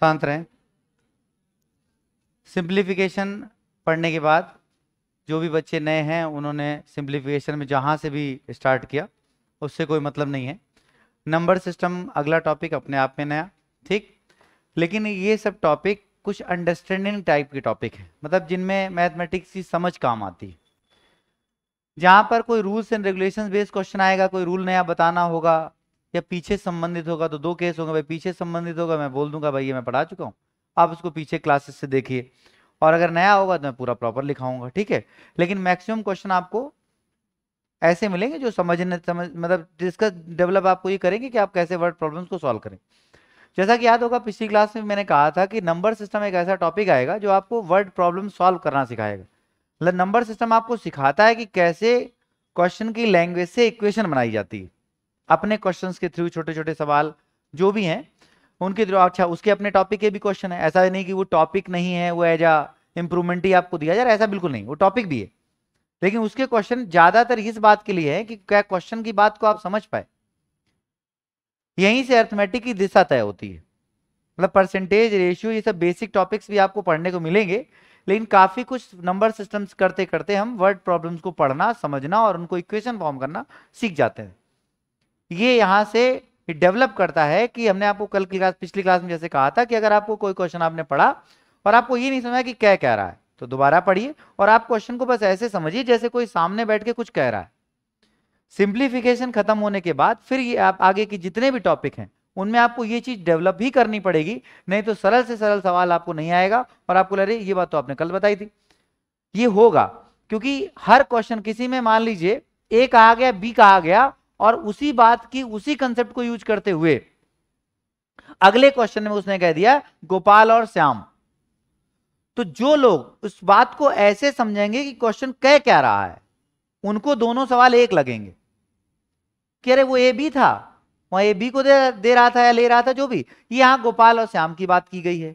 शांत रहें सिंप्लीफिकेशन पढ़ने के बाद जो भी बच्चे नए हैं उन्होंने सिंप्लीफिकेशन में जहाँ से भी स्टार्ट किया उससे कोई मतलब नहीं है नंबर सिस्टम अगला टॉपिक अपने आप में नया ठीक लेकिन ये सब टॉपिक कुछ अंडरस्टैंडिंग टाइप के टॉपिक है मतलब जिनमें मैथमेटिक्स की समझ काम आती है जहाँ पर कोई rules and regulation based question आएगा कोई रूल नया बताना होगा या पीछे संबंधित होगा तो दो केस होंगे भाई पीछे संबंधित होगा मैं बोल दूंगा भाई ये मैं पढ़ा चुका हूँ आप उसको पीछे क्लासेस से देखिए और अगर नया होगा तो मैं पूरा प्रॉपर लिखाऊंगा ठीक है लेकिन मैक्सिमम क्वेश्चन आपको ऐसे मिलेंगे जो समझने समझ मतलब जिसका डेवलप आपको ये करेंगे कि आप कैसे वर्ड प्रॉब्लम्स को सॉल्व करें जैसा कि याद होगा पिछली क्लास में मैंने कहा था कि नंबर सिस्टम एक ऐसा टॉपिक आएगा जो आपको वर्ड प्रॉब्लम सॉल्व करना सिखाएगा मतलब नंबर सिस्टम आपको सिखाता है कि कैसे क्वेश्चन की लैंग्वेज से इक्वेशन बनाई जाती है अपने क्वेश्चंस के थ्रू छोटे छोटे सवाल जो भी हैं उनके थ्रू अच्छा उसके अपने टॉपिक के भी क्वेश्चन है ऐसा नहीं कि वो टॉपिक नहीं है वो एज अ इंप्रूवमेंट ही आपको दिया जा रहा है ऐसा बिल्कुल नहीं वो टॉपिक भी है लेकिन उसके क्वेश्चन ज्यादातर इस बात के लिए है कि क्या क्वेश्चन की बात को आप समझ पाए यहीं से अर्थमेटिक की दिशा तय होती है मतलब परसेंटेज रेशियो ये सब बेसिक टॉपिक्स भी आपको पढ़ने को मिलेंगे लेकिन काफ़ी कुछ नंबर सिस्टम्स करते करते हम वर्ड प्रॉब्लम्स को पढ़ना समझना और उनको इक्वेशन फॉर्म करना सीख जाते हैं ये यहाँ से डेवलप करता है कि हमने आपको कल की क्लास पिछली क्लास में जैसे कहा था कि अगर आपको कोई क्वेश्चन आपने पढ़ा और आपको ये नहीं समझा कि क्या कह रहा है तो दोबारा पढ़िए और आप क्वेश्चन को बस ऐसे समझिए जैसे कोई सामने बैठ के कुछ कह रहा है सिंप्लीफिकेशन खत्म होने के बाद फिर ये आप आगे की जितने भी टॉपिक हैं उनमें आपको ये चीज डेवलप भी करनी पड़ेगी नहीं तो सरल से सरल सवाल आपको नहीं आएगा और आपको लग रही ये बात तो आपने कल बताई थी ये होगा क्योंकि हर क्वेश्चन किसी में मान लीजिए ए कहा गया बी कहा गया और उसी बात की उसी कंसेप्ट को यूज करते हुए अगले क्वेश्चन में उसने कह दिया गोपाल और श्याम तो जो लोग उस बात को ऐसे समझेंगे कि क्वेश्चन कह क्या रहा है उनको दोनों सवाल एक लगेंगे कि अरे वो ए बी था वहां ए बी को दे, दे रहा था या ले रहा था जो भी यहां गोपाल और श्याम की बात की गई है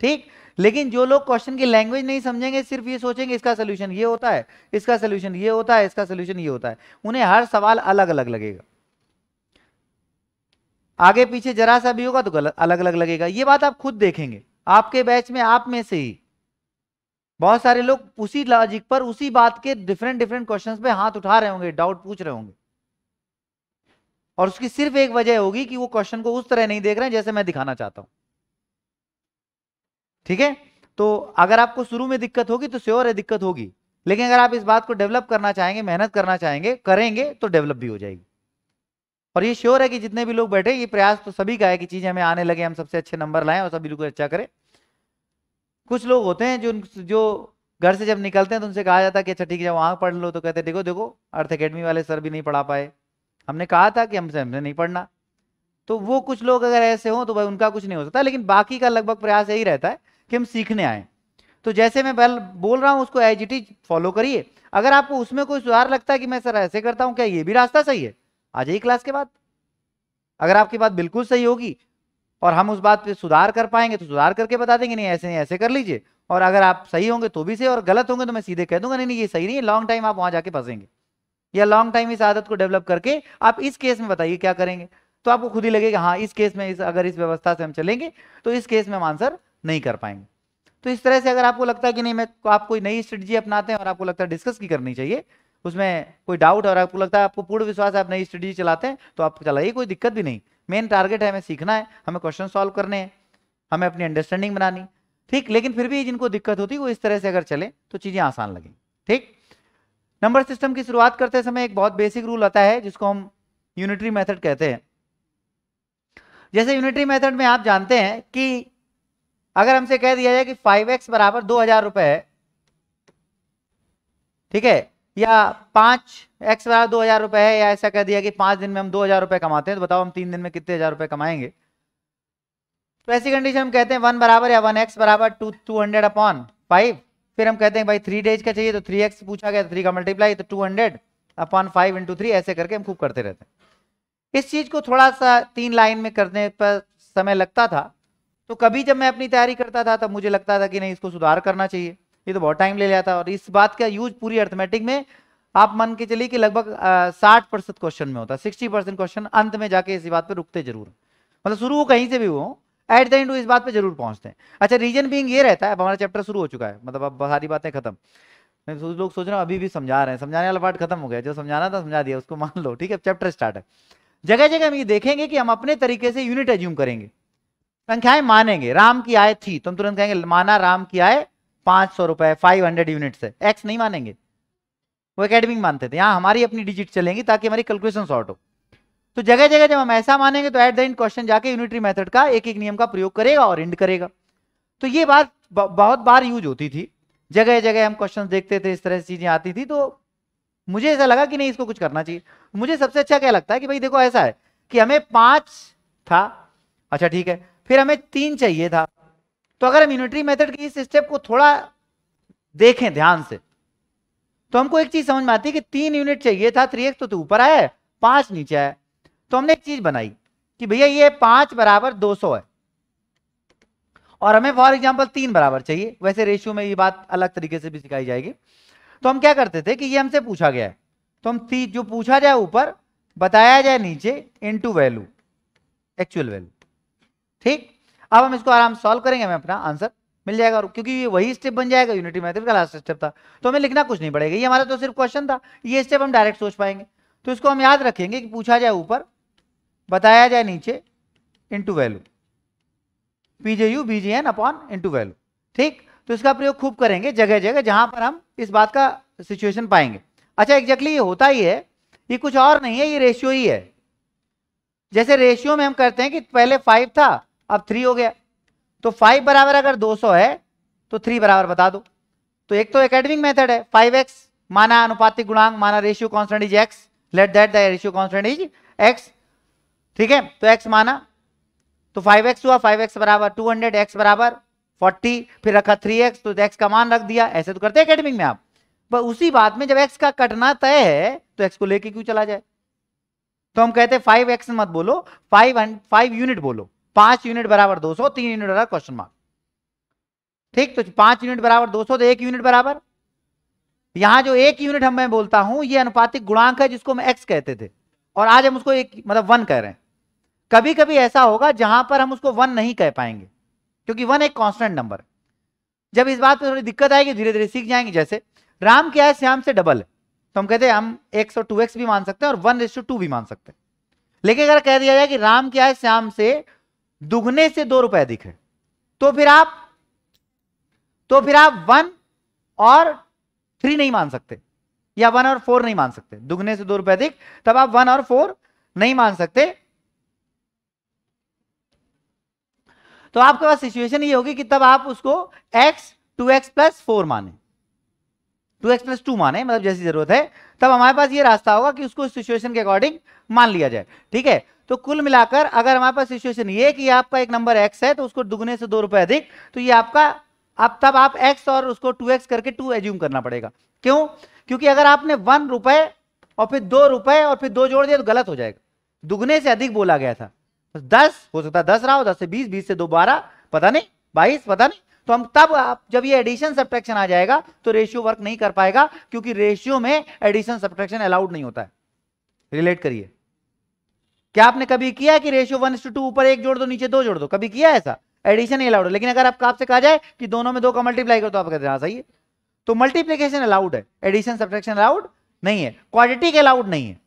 ठीक लेकिन जो लोग क्वेश्चन की लैंग्वेज नहीं समझेंगे सिर्फ ये सोचेंगे इसका सोल्यूशन ये होता है इसका सोल्यूशन ये होता है इसका सोल्यूशन ये होता है उन्हें हर सवाल अलग अलग लगेगा आगे पीछे जरा सा भी होगा तो अलग अलग लगेगा ये बात आप खुद देखेंगे आपके बैच में आप में से ही बहुत सारे लोग उसी लॉजिक पर उसी बात के डिफरेंट डिफरेंट क्वेश्चन पे हाथ उठा रहे होंगे डाउट पूछ रहे होंगे और उसकी सिर्फ एक वजह होगी कि वो क्वेश्चन को उस तरह नहीं देख रहे हैं जैसे मैं दिखाना चाहता हूं ठीक है तो अगर आपको शुरू में दिक्कत होगी तो श्योर है दिक्कत होगी लेकिन अगर आप इस बात को डेवलप करना चाहेंगे मेहनत करना चाहेंगे करेंगे तो डेवलप भी हो जाएगी और ये श्योर है कि जितने भी लोग बैठे ये प्रयास तो सभी का है कि चीज हमें आने लगे हम सबसे अच्छे नंबर लाएं और सभी लोग अच्छा करें कुछ लोग होते हैं जो जो घर से जब निकलते हैं तो उनसे कहा जाता है कि अच्छा ठीक है जब पढ़ लो तो कहते देखो देखो अर्थ अकेडमी वाले सर भी नहीं पढ़ा पाए हमने कहा था कि हमसे हमसे नहीं पढ़ना तो वो कुछ लोग अगर ऐसे हों तो भाई उनका कुछ नहीं हो सकता लेकिन बाकी का लगभग प्रयास यही रहता है कि हम सीखने आए तो जैसे मैं बल बोल रहा हूँ उसको एज इट इज फॉलो करिए अगर आपको उसमें कोई सुधार लगता है कि मैं सर ऐसे करता हूँ क्या ये भी रास्ता सही है आ जाइए क्लास के बाद अगर आपकी बात बिल्कुल सही होगी और हम उस बात पे सुधार कर पाएंगे तो सुधार करके बता देंगे नहीं ऐसे नहीं ऐसे कर लीजिए और अगर आप सही होंगे तो भी सही और गलत होंगे तो मैं सीधे कह दूंगा नहीं नहीं ये सही नहीं है लॉन्ग टाइम आप वहां जाके फंसेंगे या लॉन्ग टाइम इस आदत को डेवलप करके आप इस केस में बताइए क्या करेंगे तो आपको खुद ही लगेगा हाँ इस केस में इस अगर इस व्यवस्था से हम चलेंगे तो इस केस में हम आंसर नहीं कर पाएंगे तो इस तरह से अगर आपको लगता है कि नहीं मैं आप कोई नई स्ट्रेटजी अपनाते हैं और आपको लगता है डिस्कस की करनी चाहिए उसमें कोई डाउट और आपको लगता है आपको पूर्ण विश्वास है आप नई स्ट्रेटजी चलाते हैं तो आप चलाइए कोई दिक्कत भी नहीं मेन टारगेट है हमें सीखना है हमें क्वेश्चन सॉल्व करने हैं हमें अपनी अंडरस्टैंडिंग बनानी ठीक लेकिन फिर भी जिनको दिक्कत होती है वो इस तरह से अगर चले तो चीज़ें आसान लगें ठीक नंबर सिस्टम की शुरुआत करते समय एक बहुत बेसिक रूल आता है जिसको हम यूनिटरी मेथड कहते हैं जैसे यूनिटरी मेथड में आप जानते हैं कि अगर हमसे कह दिया जाए कि फाइव एक्स बराबर दो हजार रुपये है ठीक है या पांच एक्स बराबर दो हजार रुपए है या ऐसा कह दिया कि पांच दिन में हम दो हजार रुपये कमाते हैं तो बताओ हम तीन दिन में कितने हजार रुपये कमाएंगे तो ऐसी कंडीशन हम कहते हैं वन बराबर या वन एक्स बराबर two two hundred upon five फिर हम कहते हैं भाई थ्री डेज का चाहिए तो थ्री एक्स पूछा गया तो थ्री का मल्टीप्लाई तो two hundred upon five into three ऐसे करके हम खूब करते रहते हैं इस चीज़ को थोड़ा सा तीन लाइन में करने पर समय लगता था तो कभी जब मैं अपनी तैयारी करता था तब मुझे लगता था कि नहीं इसको सुधार करना चाहिए ये तो बहुत टाइम ले लिया था और इस बात का यूज पूरी अर्थमेटिक में आप मान के चलिए कि लगभग साठ परसेंट क्वेश्चन में होता सिक्सटी परसेंट क्वेश्चन अंत में जाके इसी बात पर रुकते जरूर मतलब शुरू वो कहीं से भी हो एट द एंड वो इस बात पे जरूर पहुंचते हैं अच्छा रीजन बींग ये रहता है अब हमारा चैप्टर शुरू हो चुका है मतलब अब सारी बातें खत्म लोग सोच रहे हैं अभी भी समझा रहे हैं समझाने वाला पार्ट खत्म हो गया जो समझाना था समझा दिया उसको मान लो ठीक है चैप्टर स्टार्ट है जगह जगह हम ये देखेंगे कि हम अपने तरीके से यूनिट एज्यूम करेंगे संख्याएं मानेंगे राम की आय थी तो हम तुरंत कहेंगे माना राम की आय पांच सौ रुपए फाइव हंड्रेड यूनिट है एक्स नहीं मानेंगे वो अकेडमिक मानते थे यहां हमारी अपनी डिजिट चलेंगी ताकि हमारी कैलकुलेशन शॉर्ट हो तो जगह जगह जब हम ऐसा मानेंगे तो एट द एंड क्वेश्चन जाके यूनिटरी मेथड का एक एक नियम का प्रयोग करेगा और इंड करेगा तो ये बात बहुत बार यूज होती थी जगह जगह हम क्वेश्चन देखते थे इस तरह से चीजें आती थी तो मुझे ऐसा लगा कि नहीं इसको कुछ करना चाहिए मुझे सबसे अच्छा क्या लगता है कि भाई देखो ऐसा है कि हमें पांच था अच्छा ठीक है फिर हमें तीन चाहिए था तो अगर हम यूनिटरी मेथड की इस स्टेप को थोड़ा देखें ध्यान से तो हमको एक चीज समझ में आती है कि तीन यूनिट चाहिए था थ्री एक्स तो ऊपर आया है पांच नीचे आया तो हमने एक चीज बनाई कि भैया ये पांच बराबर दो सौ है और हमें फॉर एग्जाम्पल तीन बराबर चाहिए वैसे रेशियो में ये बात अलग तरीके से भी सिखाई जाएगी तो हम क्या करते थे कि ये हमसे पूछा गया है तो हम जो पूछा जाए ऊपर बताया जाए नीचे इनटू वैल्यू एक्चुअल वैल्यू ठीक अब हम इसको आराम सॉल्व करेंगे हमें अपना आंसर मिल जाएगा और क्योंकि ये वही स्टेप बन जाएगा यूनिटी मैथड का लास्ट स्टेप था तो हमें लिखना कुछ नहीं पड़ेगा ये हमारा तो सिर्फ क्वेश्चन था ये स्टेप हम डायरेक्ट सोच पाएंगे तो इसको हम याद रखेंगे कि पूछा जाए ऊपर बताया जाए नीचे इंटू वैल्यू पीजे यू बीजेन अपॉन इंटू वैल्यू ठीक तो इसका प्रयोग खूब करेंगे जगह जगह जहां पर हम इस बात का सिचुएशन पाएंगे अच्छा एग्जैक्टली ये होता ही है ये कुछ और नहीं है ये रेशियो ही है जैसे रेशियो में हम करते हैं कि पहले फाइव था अब थ्री हो गया तो फाइव बराबर अगर दो सौ है तो थ्री बराबर बता दो तो एक तो एकेडमिक मेथड है फाइव एक्स माना अनुपातिक गुणांक माना ratio constant is X let that ratio constant is X ठीक है तो एक्स माना तो फाइव एक्स हुआ फाइव एक्स बराबर टू हंड्रेड एक्स बराबर फोर्टी फिर रखा थ्री एक्स तो एक्स का मान रख दिया ऐसे तो करते हैं एकेडमिक में आप पर उसी बात में जब एक्स का कटना तय है तो एक्स को लेके क्यों चला जाए तो हम कहते हैं फाइव एक्स मत बोलो फाइव फाइव यूनिट बोलो पांच यूनिट बराबर दो सौ तीन यूनिट बराबर क्वेश्चन मार्क ठीक तो पांच यूनिट बराबर दो सौ तो एक यूनिट बराबर यहां जो एक यूनिट हम मैं बोलता हूं ये अनुपातिक गुणांक है जिसको हम एक्स कहते थे और आज हम उसको एक मतलब वन कह रहे हैं कभी कभी ऐसा होगा जहां पर हम उसको वन नहीं कह पाएंगे क्योंकि वन एक कॉन्स्टेंट नंबर जब इस बात पर थोड़ी दिक्कत आएगी धीरे धीरे सीख जाएंगे जैसे राम क्या है श्याम से डबल तो हम कहते हैं हम एक्स और टू एक्स भी मान सकते हैं और वन रेस टू भी मान सकते हैं लेकिन अगर कह दिया जाए कि राम क्या है श्याम से दुगने से दो रुपए दिखे तो फिर आप तो फिर आप वन और थ्री नहीं मान सकते या वन और फोर नहीं मान सकते दुगने से दो रुपए अधिक तब आप वन और फोर नहीं मान सकते तो आपके पास सिचुएशन ये होगी कि तब आप उसको x 2x प्लस फोर माने टू एक्स प्लस टू माने मतलब जैसी जरूरत है तब हमारे पास ये रास्ता होगा कि उसको सिचुएशन के अकॉर्डिंग मान लिया जाए ठीक है तो कुल मिलाकर अगर हमारे पास सिचुएशन ये कि आपका एक नंबर एक्स है तो उसको दुगने से दो रुपए अधिक तो ये आपका अब तब आप एक्स और उसको टू एक्स करके टू एज्यूम करना पड़ेगा क्यों क्योंकि अगर आपने वन रुपए और फिर दो रुपए और फिर दो जोड़ दिया तो गलत हो जाएगा दुगने से अधिक बोला गया था दस हो सकता है दस रहा हो दस से बीस बीस से दो बारह पता नहीं बाईस पता नहीं तो हम तब आप जब ये एडिशन सब्ट्रैक्शन आ जाएगा तो रेशियो वर्क नहीं कर पाएगा क्योंकि रेशियो में एडिशन सब्ट्रैक्शन अलाउड नहीं होता है रिलेट करिए क्या आपने कभी किया कि रेशियो वन टू ऊपर एक जोड़ दो नीचे दो जोड़ दो कभी किया ऐसा एडिशन अलाउड है लेकिन अगर आपका आपसे कहा जाए कि दोनों में दो का मल्टीप्लाई करो तो आप कहते हैं हाँ, सही है तो मल्टीप्लीकेशन अलाउड है एडिशन सब्ट्रेक्शन अलाउड नहीं है के अलाउड नहीं है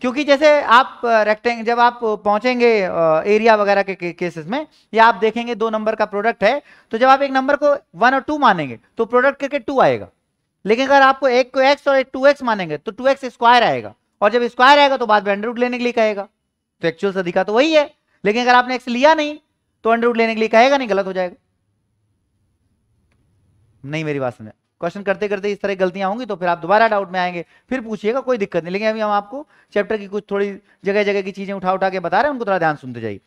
क्योंकि जैसे आप रेक्टेंग जब आप पहुंचेंगे एरिया वगैरह के, के केसेस में या आप देखेंगे दो नंबर का प्रोडक्ट है तो जब आप एक नंबर को वन और टू मानेंगे तो प्रोडक्ट करके टू आएगा लेकिन अगर आपको एक को एक्स और एक टू एक्स मानेंगे तो टू एक्स स्क्वायर आएगा और जब स्क्वायर आएगा तो बाद में अंडरवुड लेने के लिए कहेगा तो एक्चुअल सदिका तो वही है लेकिन अगर आपने एक्स लिया नहीं तो अंडरवुड लेने के लिए कहेगा नहीं गलत हो जाएगा नहीं मेरी बात समझ क्वेश्चन करते करते इस तरह गलतियां होंगी तो फिर आप दोबारा डाउट में आएंगे फिर पूछिएगा कोई दिक्कत नहीं लेकिन अभी हम आपको चैप्टर की कुछ थोड़ी जगह जगह की चीजें उठा उठा के बता रहे हैं उनको थोड़ा ध्यान सुनते जाइए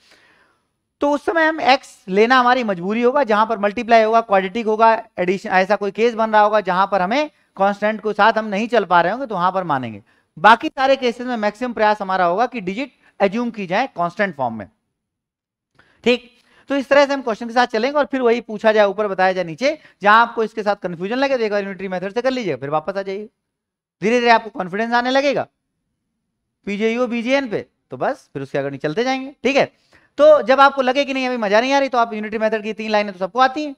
तो उस समय हम एक्स लेना हमारी मजबूरी होगा जहां पर मल्टीप्लाई होगा क्वाड्रेटिक होगा एडिशन ऐसा कोई केस बन रहा होगा जहां पर हमें कॉन्स्टेंट के साथ हम नहीं चल पा रहे होंगे तो वहां पर मानेंगे बाकी सारे केसेस में मैक्सिमम प्रयास हमारा होगा कि डिजिट एज्यूम की जाए कांस्टेंट फॉर्म में ठीक तो इस तरह से हम क्वेश्चन के साथ चलेंगे और फिर वही पूछा जाए ऊपर बताया जाए नीचे जहां आपको इसके साथ कंफ्यूजन लगे तो एक बार यूनिटरी मेथड से कर लीजिए फिर वापस आ जाइए धीरे धीरे आपको कॉन्फिडेंस आने लगेगा पीजेयू बीजेएन पे तो बस फिर उसके अगर चलते जाएंगे ठीक है तो जब आपको लगे कि नहीं अभी मजा नहीं आ रही तो आप यूनिटी मेथड की तीन लाइनें तो सबको आती हैं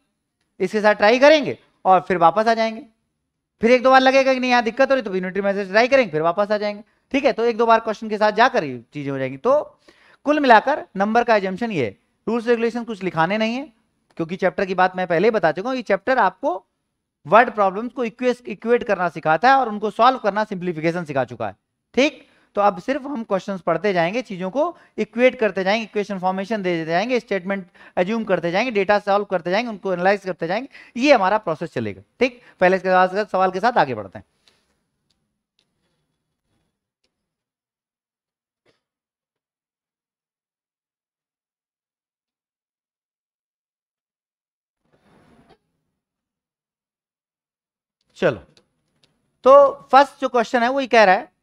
इसके साथ ट्राई करेंगे और फिर वापस आ जाएंगे फिर एक दो बार लगेगा कि नहीं यहाँ दिक्कत हो रही तो यूनिटी मैसेज ट्राई करेंगे फिर वापस आ जाएंगे ठीक है तो एक दो बार क्वेश्चन के साथ जाकर ये चीजें हो जाएंगी तो कुल मिलाकर नंबर का एजेंशन ये रूल्स रेगुलेशन कुछ लिखाने नहीं है क्योंकि चैप्टर की बात मैं पहले ही बता चुका हूँ ये चैप्टर आपको वर्ड प्रॉब्लम्स को इक्वेट करना सिखाता है और उनको सॉल्व करना सिंप्लीफिकेशन सिखा चुका है ठीक तो अब सिर्फ हम क्वेश्चंस पढ़ते जाएंगे चीज़ों को इक्वेट करते जाएंगे इक्वेशन फॉर्मेशन दे देते जाएंगे स्टेटमेंट एज्यूम करते जाएंगे डेटा सॉल्व करते जाएंगे उनको एनालाइज करते जाएंगे ये हमारा प्रोसेस चलेगा ठीक पहले इसके सवाल के साथ आगे बढ़ते हैं चलो तो फर्स्ट जो क्वेश्चन है वो ये कह रहा है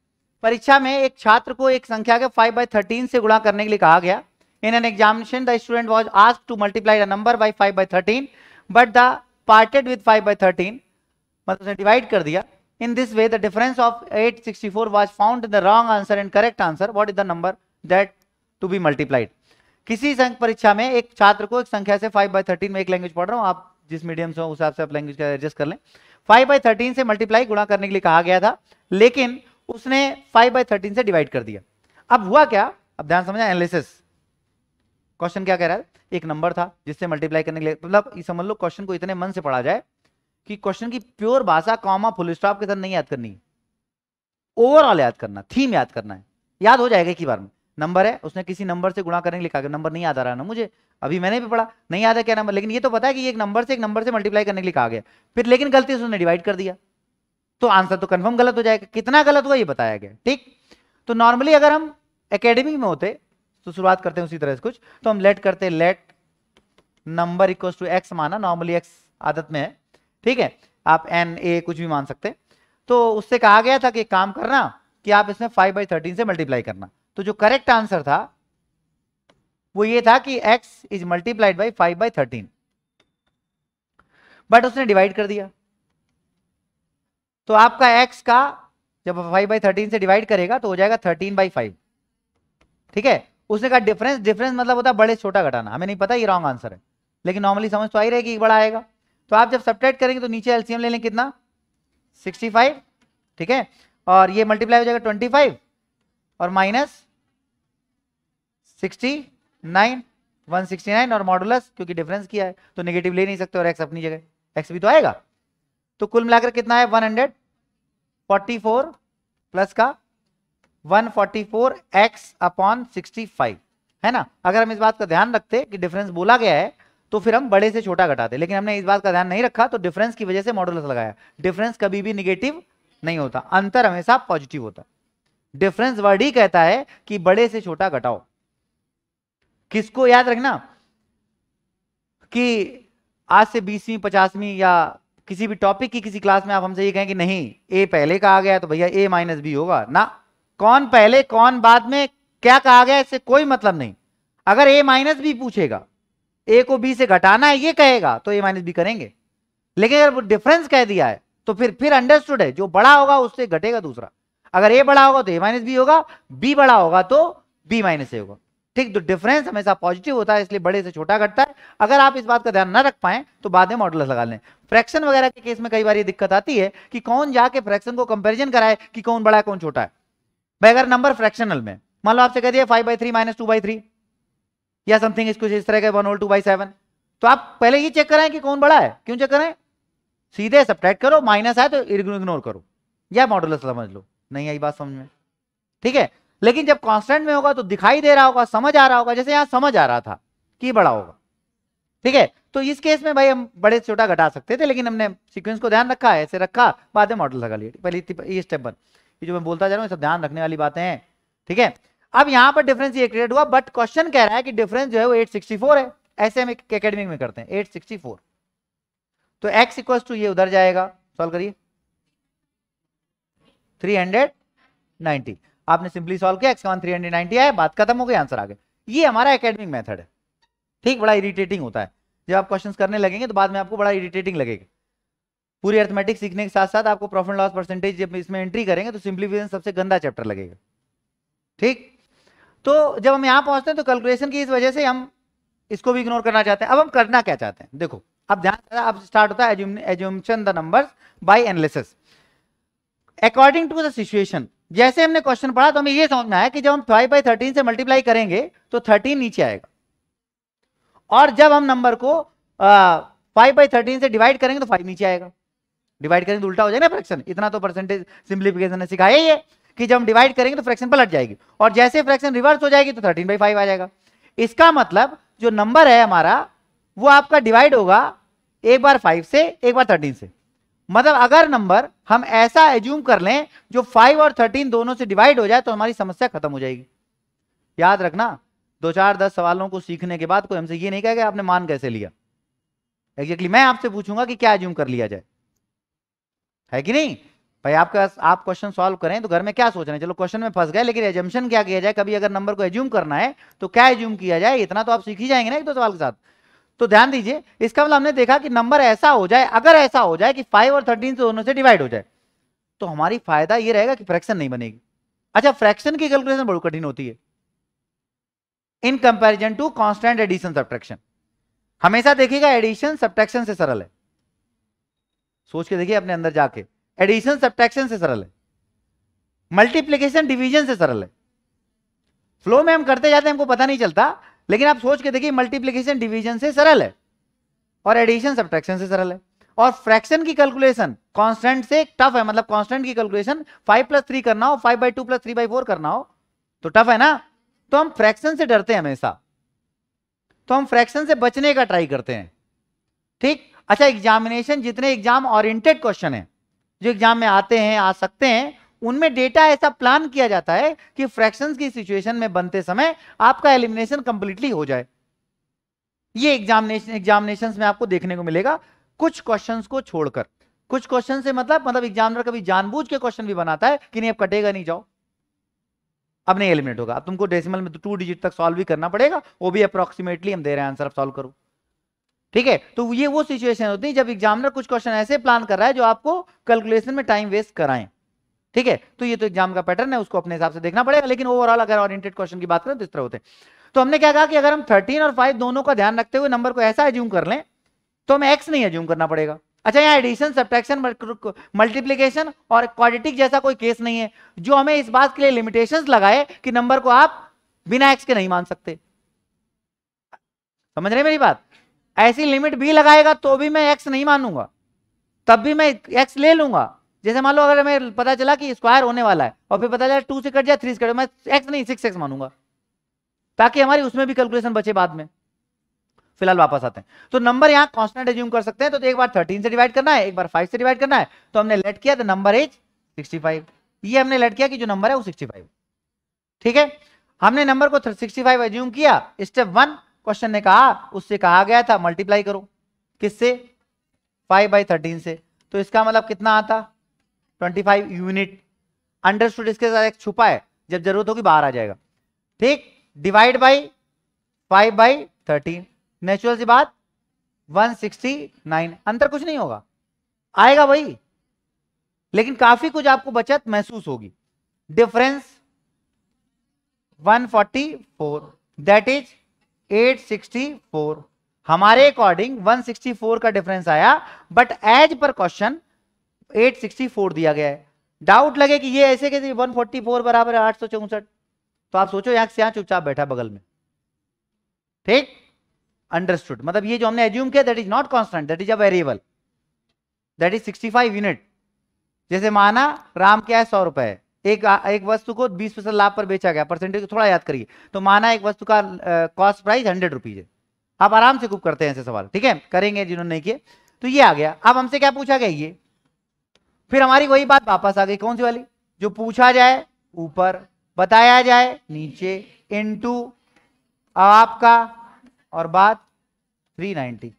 परीक्षा में एक छात्र को एक संख्या के फाइव बाई थर्टीन से गुणा करने के लिए कहा गया in an examination the student was ask to multiply the number by five by thirteen but the parted with five by thirteen मतलब उसने डिवाइड कर दिया in this way the difference of eight sixty four was found the wrong answer and correct answer what is the number that to be multiplied किसी परीक्षा में एक छात्र को एक संख्या से फाइव बाई थर्टीन में एक लैंग्वेज पढ़ रहा हूँ आप जिस मीडियम से हो उस हिसाब से आप लैंग्वेज का एडजस्ट कर लें फाइव बाई थर्टीन से मल्टीप्लाई गुणा करने के लिए कहा गया था लेकिन उसने फाइव बाई थर्टीन से डिवाइड कर दिया अब हुआ क्या अब ध्यान समझा एनालिसिस क्वेश्चन क्या कह रहा है एक नंबर था जिससे मल्टीप्लाई करने के लिए मतलब ये समझ लो क्वेश्चन को इतने मन से पढ़ा जाए कि क्वेश्चन की प्योर भाषा कॉमा फुल स्टॉप के साथ नहीं याद करनी ओवरऑल याद करना थीम याद करना है याद हो जाएगा की बार में नंबर है उसने किसी नंबर से गुणा करने लिखा गया नंबर नहीं याद आ रहा ना मुझे अभी मैंने भी पढ़ा नहीं याद है क्या नंबर लेकिन ये तो पता है कि एक नंबर से एक नंबर से मल्टीप्लाई करने के लिए कहा गया फिर लेकिन गलती से उसने डिवाइड कर दिया तो आंसर तो कंफर्म गलत हो जाएगा कितना गलत हुआ ये बताया गया ठीक तो नॉर्मली अगर हम एकेडमी में होते तो शुरुआत करते हैं उसी तरह से कुछ तो हम लेट करते let number equal to x माना नॉर्मली एक्स आदत में है ठीक है आप एन ए कुछ भी मान सकते तो उससे कहा गया था कि काम करना कि आप इसमें फाइव बाई थर्टीन से मल्टीप्लाई करना तो जो करेक्ट आंसर था वो ये था कि x is multiplied by five by thirteen but उसने डिवाइड कर दिया तो आपका एक्स का जब फाइव बाई थर्टीन से डिवाइड करेगा तो हो जाएगा थर्टीन बाई फाइव ठीक है उसने कहा डिफरेंस डिफरेंस मतलब होता है बड़े छोटा घटाना हमें नहीं पता ये रॉन्ग आंसर है लेकिन नॉर्मली समझ तो आई रहेगी बड़ा आएगा तो आप जब सब्ट्रैक्ट करेंगे तो नीचे एलसीएम ले लें कितना 65 ठीक है और ये मल्टीप्लाई हो जाएगा 25 और माइनस सिक्सटी नाइन और मॉडुलस क्योंकि डिफरेंस किया है तो नेगेटिव ले नहीं सकते और एक्स अपनी जगह एक्स भी तो आएगा तो कुल मिलाकर कितना है 144 प्लस का 144 एक्स अपॉन 65 है ना अगर हम इस बात का ध्यान रखते कि डिफरेंस बोला गया है तो फिर हम बड़े से छोटा घटाते लेकिन हमने इस बात का ध्यान नहीं रखा तो डिफरेंस की वजह से मॉडल लगाया डिफरेंस कभी भी निगेटिव नहीं होता अंतर हमेशा पॉजिटिव होता डिफरेंस वर्ड ही कहता है कि बड़े से छोटा घटाओ किसको याद रखना कि आज से बीसवीं पचासवीं या किसी भी टॉपिक की किसी क्लास में आप हमसे ये कहें कि नहीं ए पहले कहा गया तो भैया ए माइनस बी होगा ना कौन पहले कौन बाद में क्या कहा गया इससे कोई मतलब नहीं अगर ए माइनस बी पूछेगा ए को बी से घटाना है ये कहेगा तो ए माइनस बी करेंगे लेकिन अगर डिफरेंस कह दिया है तो फिर फिर अंडरस्टूड है जो बड़ा होगा उससे घटेगा दूसरा अगर ए बड़ा होगा तो ए माइनस बी होगा बी बड़ा होगा तो बी माइनस ए होगा ठीक तो डिफरेंस हमेशा पॉजिटिव होता है इसलिए बड़े से छोटा घटता है अगर आप इस बात का ध्यान न रख पाए तो बाद में मॉडल लगा लें फ्रैक्शन वगैरह के केस में कई बार ये दिक्कत आती है कि कौन जाके फ्रैक्शन को कंपेरिजन कराए कि कौन बड़ा है कौन छोटा है भाई अगर नंबर फ्रैक्शनल में मान लो आपसे कह दिया five by three minus two by three या समथिंग इस कुछ इस तरह का one whole two by seven तो आप पहले ये चेक कराएं कि कौन बड़ा है क्यों चेक करें सीधे सब्ट्रैक्ट करो माइनस आए तो इग्नोर करो या मॉडल समझ लो नहीं आई बात समझ में ठीक है लेकिन जब कांस्टेंट में होगा तो दिखाई दे रहा होगा समझ आ रहा होगा जैसे यहां समझ आ रहा था कि बड़ा होगा ठीक है तो इस केस में भाई हम बड़े छोटा घटा सकते थे लेकिन हमने सीक्वेंस को ध्यान रखा है ऐसे रखा बाद में मॉडल लगा लिया पहले ये स्टेप वन ये जो मैं बोलता जा रहा हूँ सब ध्यान रखने वाली बातें हैं ठीक है अब यहां पर डिफरेंस ये क्रिएट हुआ बट क्वेश्चन कह रहा है कि डिफरेंस जो है वो 864 है ऐसे हम एकेडमिक में करते हैं 864 तो x इक्वल टू ये उधर जाएगा सॉल्व करिए 390 आपने सिंपली सॉल्व किया एक्स का वन थ्री हंड्रेड नाइनटी आया बात खत्म हो गई आंसर आ गया ये हमारा एकेडमिक मेथड है ठीक बड़ा इरिटेटिंग होता है जब आप क्वेश्चंस करने लगेंगे तो बाद में आपको बड़ा इरिटेटिंग लगेगा पूरी अर्थमेटिक्स सीखने के साथ साथ आपको प्रॉफिट लॉस परसेंटेज जब इसमें एंट्री करेंगे तो सिंप्लीफिकेशन सबसे गंदा चैप्टर लगेगा ठीक तो जब हम यहाँ पहुंचते हैं तो कैलकुलेशन की इस वजह से हम इसको भी इग्नोर करना चाहते हैं अब हम करना क्या चाहते हैं देखो अब ध्यान अब स्टार्ट होता है assumption the numbers by analysis according to the situation जैसे हमने क्वेश्चन पढ़ा तो हमें यह समझना में आया कि जब हम फाइव बाई थर्टीन से मल्टीप्लाई करेंगे तो थर्टीन नीचे आएगा और जब हम नंबर को फाइव बाई थर्टीन से डिवाइड करेंगे तो फाइव नीचे आएगा डिवाइड करेंगे तो उल्टा हो जाएगा ना फ्रैक्शन इतना तो परसेंटेज सिंप्लीफिकेशन ने सिखाया ही है कि जब हम डिवाइड करेंगे तो फ्रैक्शन पलट जाएगी और जैसे फ्रैक्शन रिवर्स हो जाएगी तो थर्टीन बाई फाइव आ जाएगा इसका मतलब जो नंबर है हमारा वो आपका डिवाइड होगा एक बार फाइव से एक बार थर्टीन से मतलब अगर नंबर हम ऐसा एज्यूम कर लें जो फाइव और थर्टीन दोनों से डिवाइड हो जाए तो हमारी समस्या खत्म हो जाएगी याद रखना दो चार दस सवालों को सीखने के बाद कोई हमसे ये नहीं कहेगा आपने मान कैसे लिया एग्जैक्टली exactly, मैं आपसे पूछूंगा कि क्या एज्यूम कर लिया जाए है कि नहीं भाई आपका आप क्वेश्चन सॉल्व करें तो घर में क्या सोच रहे हैं चलो क्वेश्चन में फंस गए लेकिन एजम्पन क्या किया जाए कभी अगर नंबर को एज्यूम करना है तो क्या एज्यूम किया जाए इतना तो आप सीख ही जाएंगे ना एक दो सवाल के साथ तो ध्यान दीजिए इसका मतलब हमने देखा कि नंबर ऐसा हो जाए अगर ऐसा हो जाए कि फाइव और थर्टीन से दोनों से डिवाइड हो जाए तो हमारी फायदा यह रहेगा कि फ्रैक्शन नहीं बनेगी अच्छा फ्रैक्शन की कैलकुलेशन बड़ी कठिन होती है in comparison to constant addition subtraction हमेशा देखिएगा एडिशन सब्ट्रैक्शन से सरल है सोच के देखिए अपने अंदर जाके एडिशन सब्ट्रैक्शन से सरल है मल्टीप्लीकेशन डिवीजन से सरल है फ्लो में हम करते जाते हैं हमको पता नहीं चलता लेकिन आप सोच के देखिए मल्टीप्लीकेशन डिवीजन से सरल है और एडिशन सब्ट्रैक्शन से सरल है और फ्रैक्शन की कैलकुलेशन कांस्टेंट से टफ है मतलब कांस्टेंट की कैलकुलेशन 5 प्लस थ्री करना हो 5 by two plus three by four करना हो तो टफ है ना तो हम फ्रैक्शन से डरते हैं हमेशा तो हम फ्रैक्शन से बचने का ट्राई करते हैं ठीक अच्छा एग्जामिनेशन जितने एग्जाम ऑरियंटेड क्वेश्चन है जो एग्जाम में आते हैं आ सकते हैं उनमें डेटा ऐसा प्लान किया जाता है कि फ्रैक्शंस की सिचुएशन में बनते समय आपका एलिमिनेशन कंप्लीटली हो जाए ये एग्जामिनेशन एग्जामिनेशन में आपको देखने को मिलेगा कुछ क्वेश्चन को छोड़कर कुछ क्वेश्चन से मतलब मतलब एग्जामिनर कभी जानबूझ के क्वेश्चन भी बनाता है कि नहीं अब कटेगा नहीं जाओ अब नहीं एलिमिनेट होगा अब तुमको डेसिमल में टू तो डिजिट तक सॉल्व भी करना पड़ेगा वो भी अप्रोक्सीमेटली हम दे रहे हैं आंसर आप सॉल्व करो ठीक है तो ये वो सिचुएशन होती है जब एग्जामिनर कुछ क्वेश्चन ऐसे प्लान कर रहा है जो आपको कैलकुलेशन में टाइम वेस्ट कराएं ठीक है तो ये तो एग्जाम का पैटर्न है उसको अपने हिसाब से देखना पड़ेगा लेकिन ओवरऑल अगर ऑरियंटेड क्वेश्चन की बात करें तो इस तरह होते तो हमने क्या कहा कि अगर हम थर्टीन और फाइव दोनों का ध्यान रखते हुए नंबर को ऐसा एज्यूम कर लें तो हमें एक्स नहीं एज्यूम करना पड़ेगा अच्छा यहाँ एडिशन सब्ट्रैक्शन मल्टीप्लीकेशन और क्वाड्रेटिक जैसा कोई केस नहीं है जो हमें इस बात के लिए लिमिटेशंस लगाए कि नंबर को आप बिना एक्स के नहीं मान सकते समझ रहे मेरी बात ऐसी लिमिट भी लगाएगा तो भी मैं एक्स नहीं मानूंगा तब भी मैं एक्स ले लूंगा जैसे मान लो अगर हमें पता चला कि स्क्वायर होने वाला है और फिर पता चला टू से कट जाए थ्री से कट मैं एक्स नहीं सिक्स एक्स मानूंगा ताकि हमारी उसमें भी कैलकुलेशन बचे बाद में फिलहाल वापस आते हैं तो नंबर यहाँ कॉन्स्टेंट एज्यूम कर सकते हैं तो, तो एक बार थर्टीन से डिवाइड करना है एक बार फाइव से डिवाइड करना है तो हमने लेट किया तो नंबर एज सिक्सटी फाइव ये हमने लेट किया कि जो नंबर है वो सिक्सटी फाइव ठीक है हमने नंबर को सिक्सटी फाइव एज्यूम किया स्टेप वन क्वेश्चन ने कहा उससे कहा गया था मल्टीप्लाई करो किससे फाइव बाई थर्टीन से तो इसका मतलब कितना आता 25 यूनिट अंडरस्टूड इसके साथ एक छुपा है जब जरूरत होगी बाहर आ जाएगा ठीक divide by five by thirteen natural सी बात 169 अंतर कुछ नहीं होगा आएगा वही लेकिन काफी कुछ आपको बचत महसूस होगी डिफरेंस 144 दैट इज 864 हमारे अकॉर्डिंग 164 का डिफरेंस आया बट एज पर क्वेश्चन 864 दिया गया है डाउट लगे कि ये ऐसे कैसे 144 फोर्टी बराबर आठ सौ चौसठ तो आप सोचो यहां से यहां चुपचाप बैठा बगल में ठीक अंडरस्टूड मतलब ये जो हमने एज्यूम किया that is not constant that is a variable that is 65 unit जैसे माना राम क्या है सौ रुपए एक एक वस्तु को 20 परसेंट लाभ पर बेचा गया परसेंटेज को थोड़ा याद करिए तो माना एक वस्तु का कॉस्ट प्राइस हंड्रेड रुपीज है आप आराम से कुक करते हैं ऐसे सवाल ठीक है करेंगे जिन्होंने नहीं किए तो ये आ गया अब हमसे क्या पूछा गया ये फिर हमारी वही बात वापस आ गई कौन सी वाली जो पूछा जाए ऊपर बताया जाए नीचे टू आपका और बात 390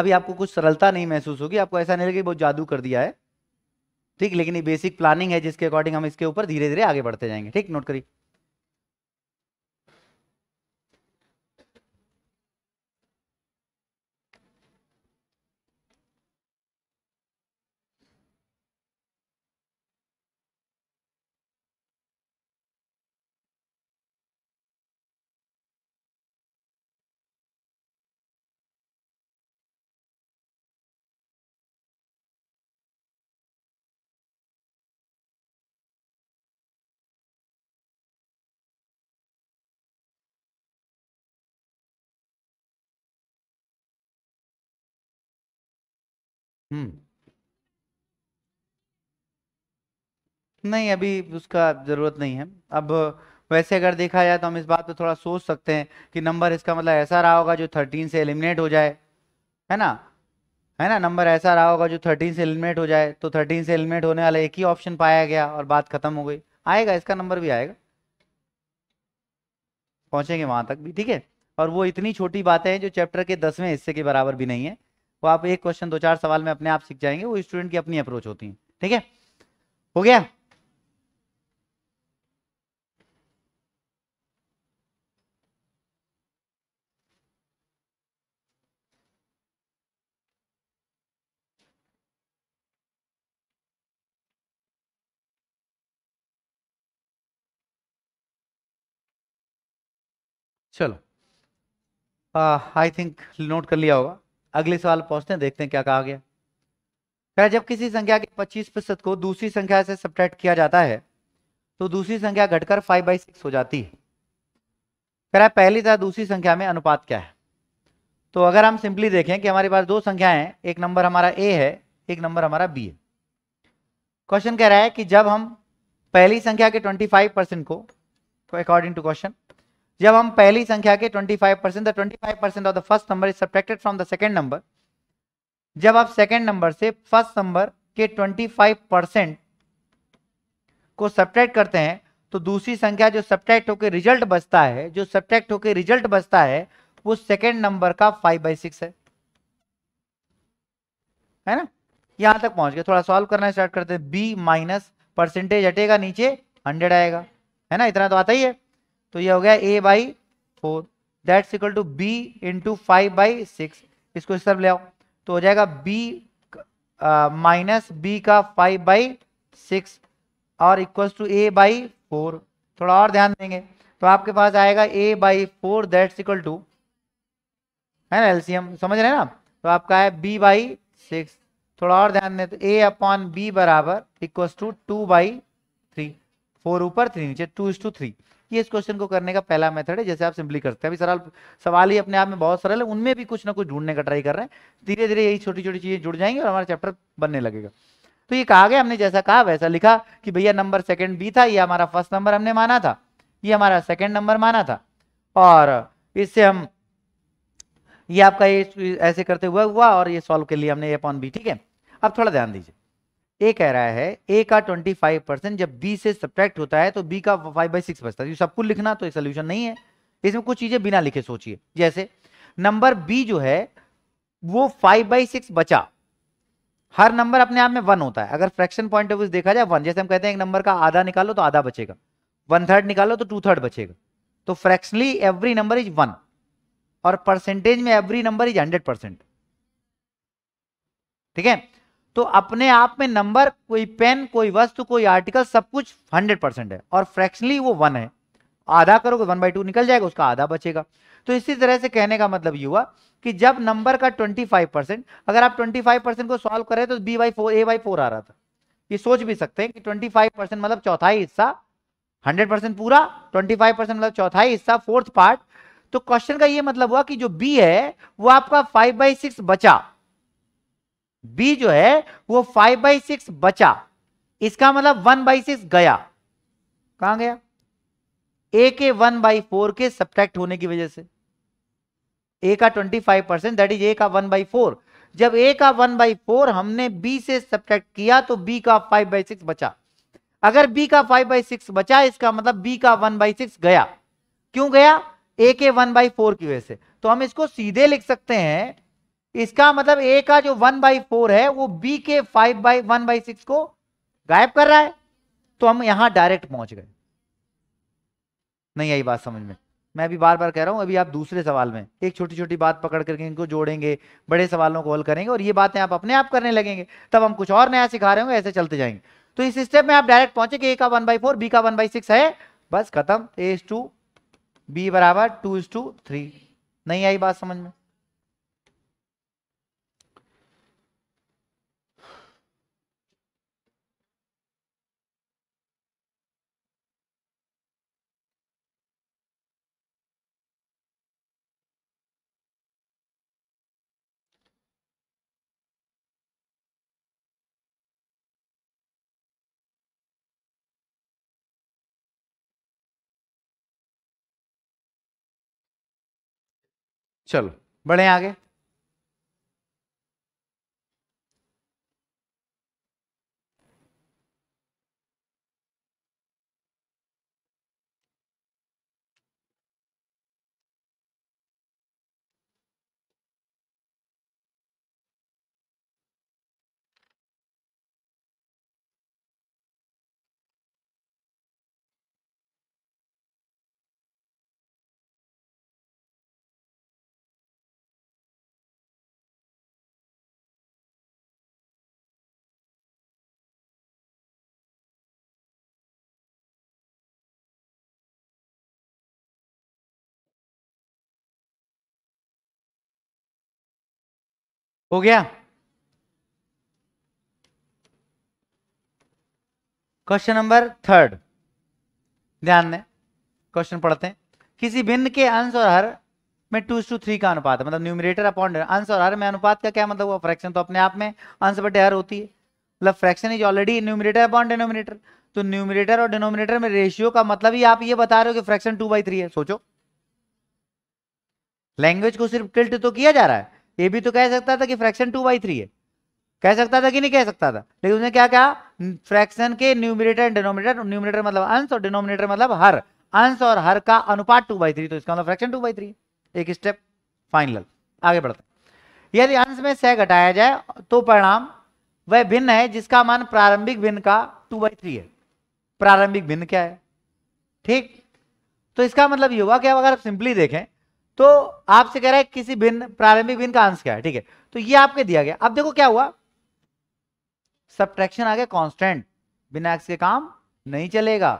अभी आपको कुछ सरलता नहीं महसूस होगी आपको ऐसा नहीं लगेगा बहुत जादू कर दिया है ठीक लेकिन ये बेसिक प्लानिंग है जिसके अकॉर्डिंग हम इसके ऊपर धीरे धीरे आगे बढ़ते जाएंगे ठीक नोट करिए हम्म नहीं अभी उसका ज़रूरत नहीं है अब वैसे अगर देखा जाए तो हम इस बात पे थोड़ा सोच सकते हैं कि नंबर इसका मतलब ऐसा रहा होगा जो थर्टीन से एलिमिनेट हो जाए है ना है ना नंबर ऐसा रहा होगा जो थर्टीन से एलिमिनेट हो जाए तो थर्टीन से एलिमिनेट होने वाला एक ही ऑप्शन पाया गया और बात खत्म हो गई आएगा इसका नंबर भी आएगा पहुंचेंगे वहां तक भी ठीक है और वो इतनी छोटी बातें हैं जो चैप्टर के दसवें हिस्से के बराबर भी नहीं है वो आप एक क्वेश्चन दो चार सवाल में अपने आप सीख जाएंगे वो स्टूडेंट की अपनी अप्रोच होती है ठीक है हो गया चलो आई थिंक नोट कर लिया होगा अगले सवाल पहुंचते हैं देखते हैं क्या कहा गया कह जब किसी संख्या के 25 प्रतिशत को दूसरी संख्या से सब्ट्रैक्ट किया जाता है तो दूसरी संख्या घटकर फाइव बाई सिक्स हो जाती है कह रहा है पहली तथा दूसरी संख्या में अनुपात क्या है तो अगर हम सिंपली देखें कि हमारे पास दो संख्याएं है एक नंबर हमारा ए है एक नंबर हमारा बी है क्वेश्चन कह रहा है कि जब हम पहली संख्या के 25 परसेंट को अकॉर्डिंग टू क्वेश्चन जब हम पहली संख्या के 25 percent the five percent of the first number is subtracted from the second number जब आप सेकेंड नंबर से फर्स्ट नंबर के 25 परसेंट को सब्ट्रैक्ट करते हैं तो दूसरी संख्या जो सब्ट्रैक्ट होकर रिजल्ट बचता है जो सब्ट्रैक्ट होकर रिजल्ट बचता है वो सेकेंड नंबर का फाइव बाई सिक्स है है ना यहां तक पहुंच गए थोड़ा सॉल्व करना स्टार्ट करते हैं बी माइनस परसेंटेज हटेगा नीचे हंड्रेड आएगा है ना इतना तो आता ही है तो ये हो गया A by four that's equal to B into five by six इसको इस तरफ ले आओ तो हो जाएगा बी माइनस बी का फाइव बाई सिक्स और equals to A by four थोड़ा और ध्यान देंगे तो आपके पास आएगा A by four that's equal to है ना एलसीएम समझ रहे हैं ना तो आपका है बी बाई सिक्स थोड़ा और ध्यान दें तो ए अपॉन बी बराबर equals to two by three four ऊपर थ्री नीचे टू इज टू थ्री ये इस क्वेश्चन को करने का पहला मेथड है जैसे आप सिंपली करते हैं अभी सरल सवाल ही अपने आप में बहुत सरल है उनमें भी कुछ ना कुछ ढूंढने का ट्राई कर रहे हैं धीरे धीरे यही छोटी छोटी चीजें जुड़ जाएंगी और हमारा चैप्टर बनने लगेगा तो ये कहा गया हमने जैसा कहा वैसा लिखा कि भैया नंबर सेकंड बी था ये हमारा फर्स्ट नंबर हमने माना था ये हमारा सेकंड नंबर माना था और इससे हम ये आपका ये ऐसे करते हुए हुआ और ये सॉल्व कर लिया हमने ए पॉन बी ठीक है अब थोड़ा ध्यान दीजिए ए कह रहा है ए का 25 परसेंट जब बी से सब्ट्रैक्ट होता है तो बी का फाइव बाई सिक्स बचता है तो सब कुछ लिखना तो एक सोल्यूशन नहीं है इसमें कुछ चीजें बिना लिखे सोचिए जैसे नंबर बी जो है वो फाइव बाई सिक्स बचा हर नंबर अपने आप में वन होता है अगर फ्रैक्शन पॉइंट ऑफ व्यू देखा जाए वन जैसे हम कहते हैं एक नंबर का आधा निकालो तो आधा बचेगा वन थर्ड निकालो तो टू थर्ड बचेगा तो fractionally every number is one और परसेंटेज में every number is hundred percent ठीक है तो अपने आप में नंबर कोई पेन कोई वस्तु कोई आर्टिकल सब कुछ हंड्रेड परसेंट है और फ्रैक्शनली वो वन है आधा करोगे वन बाई टू निकल जाएगा उसका आधा बचेगा तो इसी तरह से कहने का मतलब ये हुआ कि जब नंबर का 25 परसेंट अगर आप 25 परसेंट को सॉल्व करें तो B by four A by four आ रहा था ये सोच भी सकते हैं कि 25 परसेंट मतलब चौथाई हिस्सा 100 परसेंट पूरा 25 परसेंट मतलब चौथाई हिस्सा फोर्थ पार्ट तो क्वेश्चन का ये मतलब हुआ कि जो बी है वो आपका फाइव बाई सिक्स बचा बी जो है वो फाइव बाई सिक्स बचा इसका मतलब वन बाई सिक्स गया कहा गया ए के वन बाई फोर के सब्ट्रैक्ट होने की वजह से ए का twenty five percent that is A का वन बाई फोर जब ए का वन बाई फोर हमने बी से सब्ट्रैक्ट किया तो बी का फाइव बाई सिक्स बचा अगर बी का फाइव बाई सिक्स बचा इसका मतलब बी का वन बाई सिक्स गया क्यों गया ए के वन बाई फोर की वजह से तो हम इसको सीधे लिख सकते हैं इसका मतलब ए का जो वन बाई फोर है वो बी के five by one by six को गायब कर रहा है तो हम यहां डायरेक्ट पहुंच गए नहीं आई बात समझ में मैं अभी बार बार कह रहा हूं अभी आप दूसरे सवाल में एक छोटी छोटी बात पकड़ करके इनको जोड़ेंगे बड़े सवालों को हल करेंगे और ये बातें आप अपने आप करने लगेंगे तब हम कुछ और नया सिखा रहे होंगे ऐसे चलते जाएंगे तो इस स्टेप में आप डायरेक्ट पहुंचे कि ए का वन बाई फोर बी का वन बाई सिक्स है बस खत्म ए इज टू बी बराबर टू इज टू थ्री नहीं आई बात समझ में चलो बढ़े आगे हो गया क्वेश्चन नंबर थर्ड ध्यान दें क्वेश्चन पढ़ते हैं किसी भिन्न के अंश और हर में टू टू थ्री का अनुपात है मतलब न्यूमिनेटर अपॉन अंश और हर में अनुपात का क्या मतलब हुआ फ्रैक्शन तो अपने आप में अंश बटे हर होती है मतलब fraction is already numerator upon denominator तो न्यूमिनेटर और डिनोमिनेटर में रेशियो का मतलब ही आप ये बता रहे हो कि फ्रैक्शन टू बाई थ्री है सोचो लैंग्वेज को सिर्फ टिल्ट तो किया जा रहा है ये भी तो कह सकता था कि फ्रैक्शन टू बाई थ्री है कह सकता था कि नहीं कह सकता था लेकिन उसने क्या कहा फ्रैक्शन के न्यूमिनेटर एंड डिनोमिनेटर न्यूमिनेटर मतलब अंश और डिनोमिनेटर मतलब हर अंश और हर का अनुपात टू बाई थ्री तो इसका मतलब फ्रैक्शन टू बाई थ्री एक स्टेप फाइनल आगे बढ़ता यदि अंश में सह घटाया जाए तो परिणाम वह भिन्न है जिसका मान प्रारंभिक भिन्न का टू बाई थ्री है प्रारंभिक भिन्न क्या है ठीक तो इसका मतलब ये हुआ कि अगर आप सिंपली देखें तो आपसे कह रहा है किसी भिन्न प्रारंभिक भिन्न का आंसर क्या है ठीक है तो ये आपके दिया गया अब देखो क्या हुआ सब्ट्रैक्शन आ गया कॉन्स्टेंट बिना एक्स के काम नहीं चलेगा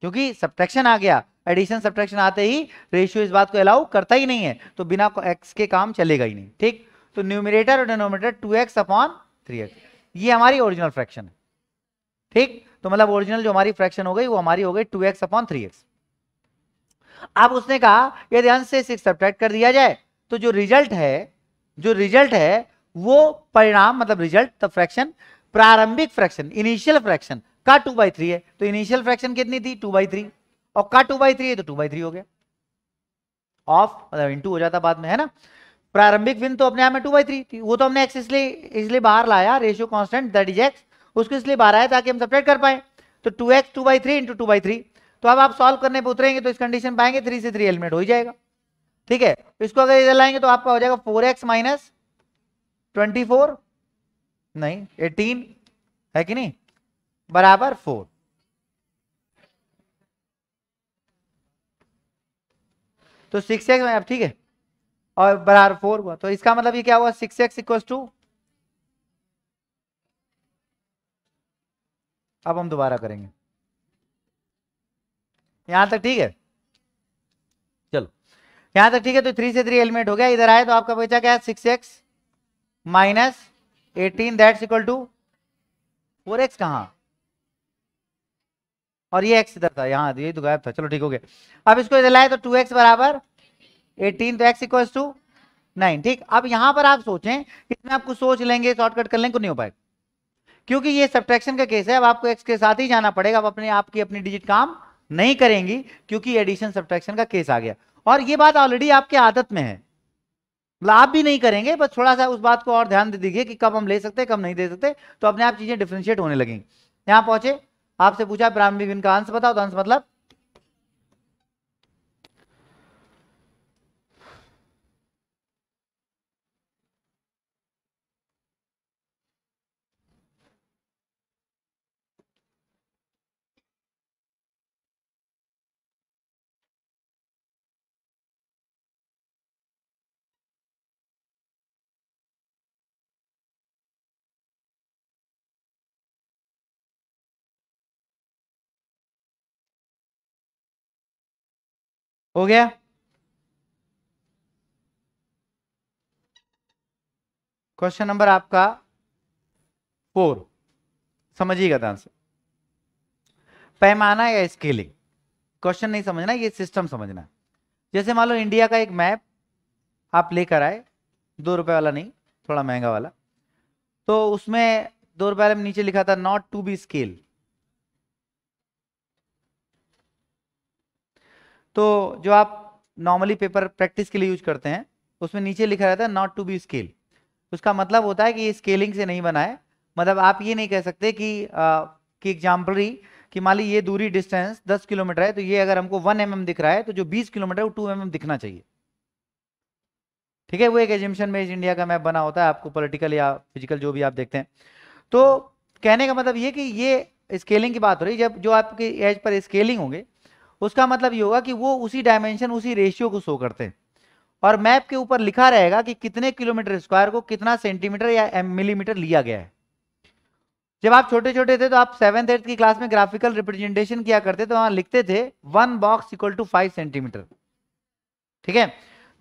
क्योंकि सब्ट्रैक्शन आ गया एडिशन सब्ट्रैक्शन आते ही रेशियो इस बात को अलाउ करता ही नहीं है तो बिना एक्स के काम चलेगा ही नहीं ठीक तो न्यूमिनेटर और denominator two x upon three x ये हमारी ओरिजिनल फ्रैक्शन है ठीक तो मतलब ओरिजिनल जो हमारी फ्रैक्शन हो गई वो हमारी हो गई two x upon three x अब उसने कहा यदि अंश से सिक्स सब्ट्रैक्ट कर दिया जाए तो जो रिजल्ट है जो रिजल्ट है वो परिणाम मतलब रिजल्ट द फ्रैक्शन प्रारंभिक फ्रैक्शन इनिशियल फ्रैक्शन का टू बाई थ्री है तो इनिशियल फ्रैक्शन कितनी थी टू बाई थ्री और का टू बाई थ्री है तो टू बाई थ्री हो गया ऑफ मतलब इंटू हो जाता बाद में है ना प्रारंभिक विन तो अपने आप में टू बाई थ्री थी वो तो हमने एक्स इसलिए इसलिए बाहर लाया ratio constant that is x उसको इसलिए बाहर आया ताकि हम सपरेट कर पाए तो two x two by three into two by three तो अब आप सॉल्व करने पर उतरेंगे तो इस कंडीशन पाएंगे थ्री से थ्री एलिमेंट हो ही जाएगा ठीक है इसको अगर इधर लाएंगे तो आपका हो जाएगा four x minus twenty four नहीं एटीन है कि नहीं बराबर फोर तो सिक्स एक्स अब ठीक है और बराबर फोर हुआ तो इसका मतलब ये क्या हुआ सिक्स एक्स इक्व टू अब हम दोबारा करेंगे यहां तक ठीक है चलो यहां तक ठीक है तो थ्री से थ्री एलिमेंट हो गया इधर आए तो आपका बचा क्या है six x minus eighteen that's equal to four x कहा और ये एक्स इधर था यहां यही तो गायब था चलो ठीक हो गया अब इसको इधर लाए तो टू एक्स बराबर एटीन तो एक्स इक्वल टू नाइन ठीक अब यहां पर आप सोचें इसमें आप कुछ सोच लेंगे शॉर्टकट कर लेंगे कुछ नहीं हो पाएगा क्योंकि ये सब्ट्रैक्शन का केस है अब आपको एक्स के साथ ही जाना पड़ेगा अब अपने आपकी अपनी डिजिट काम नहीं करेंगी क्योंकि एडिशन सब्ट्रैक्शन का केस आ गया और ये बात ऑलरेडी आपके आदत में है मतलब आप भी नहीं करेंगे बस थोड़ा सा उस बात को और ध्यान दे दीजिए कि कब हम ले सकते हैं कब नहीं दे सकते तो अपने आप चीजें डिफ्रेंशिएट होने लगेंगी यहां पहुंचे आपसे पूछा प्रारंभिक इनका अंश बताओ तो अंश मतलब हो गया क्वेश्चन नंबर आपका फोर समझिएगा ध्यान से पैमाना या स्केलिंग क्वेश्चन नहीं समझना ये सिस्टम समझना जैसे मान लो इंडिया का एक मैप आप लेकर आए दो रुपए वाला नहीं थोड़ा महंगा वाला तो उसमें दो रुपए वाले में नीचे लिखा था नॉट टू बी स्केल तो जो आप नॉर्मली पेपर प्रैक्टिस के लिए यूज करते हैं उसमें नीचे लिखा रहता है नॉट टू बी स्केल उसका मतलब होता है कि ये स्केलिंग से नहीं बनाए मतलब आप ये नहीं कह सकते कि आ, कि एग्जाम्पलरी कि मान ली ये दूरी डिस्टेंस 10 किलोमीटर है तो ये अगर हमको 1 एम mm दिख रहा है तो जो 20 किलोमीटर है वो 2 एम mm दिखना चाहिए ठीक है वो एक एजिम्पन में इंडिया का मैप बना होता है आपको पॉलिटिकल या फिजिकल जो भी आप देखते हैं तो कहने का मतलब ये कि ये स्केलिंग की बात हो रही है जब जो आपके एज पर स्केलिंग होंगे उसका मतलब ये होगा कि वो उसी डायमेंशन उसी रेशियो को शो करते हैं और मैप के ऊपर लिखा रहेगा कि कितने किलोमीटर स्क्वायर को कितना सेंटीमीटर या मिलीमीटर लिया गया है जब आप छोटे छोटे थे तो आप सेवेंथ एट्थ की क्लास में ग्राफिकल रिप्रेजेंटेशन किया करते तो वहां लिखते थे one box equal to five centimetre ठीक है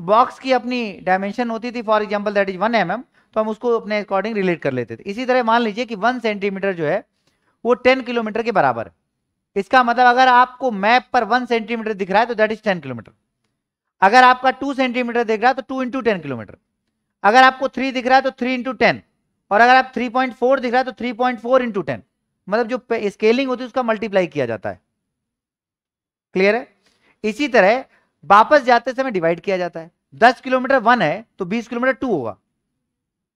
बॉक्स की अपनी डायमेंशन होती थी for example that is one m m तो हम उसको अपने अकॉर्डिंग रिलेट कर लेते थे इसी तरह मान लीजिए कि वन सेंटीमीटर जो है वो टेन किलोमीटर के बराबर है इसका मतलब अगर आपको मैप पर वन सेंटीमीटर दिख रहा है तो दैट इज टेन किलोमीटर अगर आपका टू सेंटीमीटर दिख रहा है तो टू इंटू टेन किलोमीटर अगर आपको थ्री दिख रहा है तो थ्री इंटू टेन और अगर आप थ्री पॉइंट फोर दिख रहा है तो three point four into ten मतलब जो स्केलिंग होती है उसका मल्टीप्लाई किया जाता है क्लियर है इसी तरह वापस जाते समय डिवाइड किया जाता है दस किलोमीटर वन है तो बीस किलोमीटर टू होगा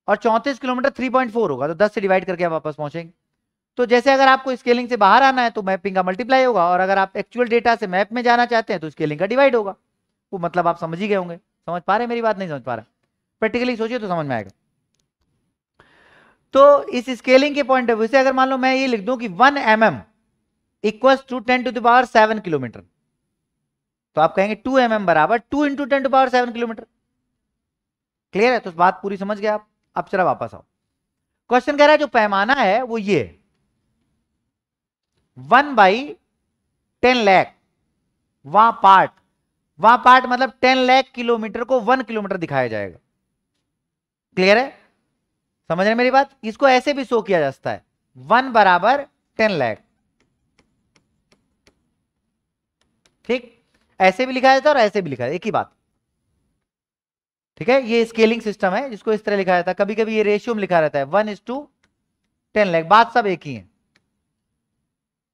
और चौंतीस किलोमीटर थ्री पॉइंट फोर होगा तो दस से डिवाइड करके आप वापस पहुंचेंगे तो जैसे अगर आपको स्केलिंग से बाहर आना है तो मैपिंग का मल्टीप्लाई होगा और अगर आप एक्चुअल डेटा से मैप में जाना चाहते हैं तो स्केलिंग का डिवाइड होगा वो मतलब आप समझ ही गए होंगे समझ पा रहे मेरी बात नहीं समझ पा रहे प्रैक्टिकली सोचिए तो समझ में आएगा तो इस स्केलिंग के पॉइंट ऑफ व्यू से अगर मान लो मैं ये लिख दूं कि one m m equal to ten to power seven kilometre तो आप कहेंगे टू एम एम बराबर two into ten to power seven kilometre clear है तो बात पूरी समझ गए आप अब चला वापस आओ क्वेश्चन कह रहा है जो पैमाना है वो ये है वन बाई टेन लैख वा पार्ट वा पार्ट मतलब टेन लैख किलोमीटर को वन किलोमीटर दिखाया जाएगा क्लियर है समझ रहे मेरी बात इसको ऐसे भी शो किया जा सकता है वन बराबर टेन लैख ठीक ऐसे भी लिखा जाता है और ऐसे भी लिखा जाता एक ही बात ठीक है ये स्केलिंग सिस्टम है जिसको इस तरह लिखा जाता है कभी कभी ये रेशियो में लिखा रहता है one is to ten lakh बात सब एक ही है